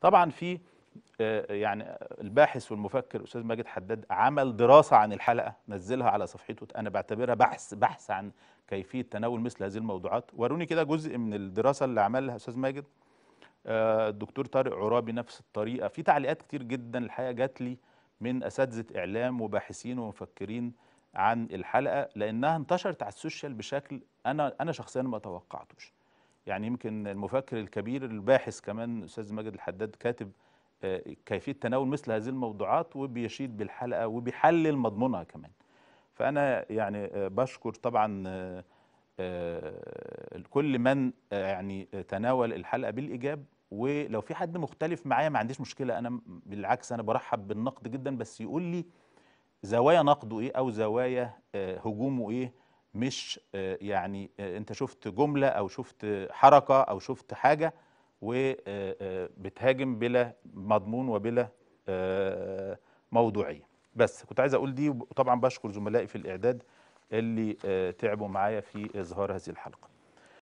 طبعا في آه، يعني الباحث والمفكر استاذ ماجد حداد عمل دراسه عن الحلقه نزلها على صفحته انا بعتبرها بحث بحث عن كيفيه تناول مثل هذه الموضوعات وروني كده جزء من الدراسه اللي عملها استاذ ماجد آه، الدكتور طارق عرابي نفس الطريقه في تعليقات كتير جدا الحقيقه جات لي من اساتذه اعلام وباحثين ومفكرين عن الحلقه لانها انتشرت على السوشيال بشكل انا انا شخصيا ما توقعتوش يعني يمكن المفكر الكبير الباحث كمان أستاذ ماجد الحداد كاتب آه، كيفية تناول مثل هذه الموضوعات وبيشيد بالحلقة وبيحلل مضمونها كمان فأنا يعني آه، بشكر طبعا آه، كل من يعني تناول الحلقة بالإيجاب ولو في حد مختلف معايا ما عنديش مشكلة أنا بالعكس أنا برحب بالنقد جدا بس يقول لي زوايا نقده إيه أو زوايا هجومه إيه مش آه، يعني آه، انت شفت جمله او شفت حركه او شفت حاجه وبتهاجم آه، بلا مضمون وبلا موضوعيه بس كنت عايز اقول دي وطبعا بشكر زملائي في الاعداد اللي تعبوا معايا في اظهار هذه الحلقه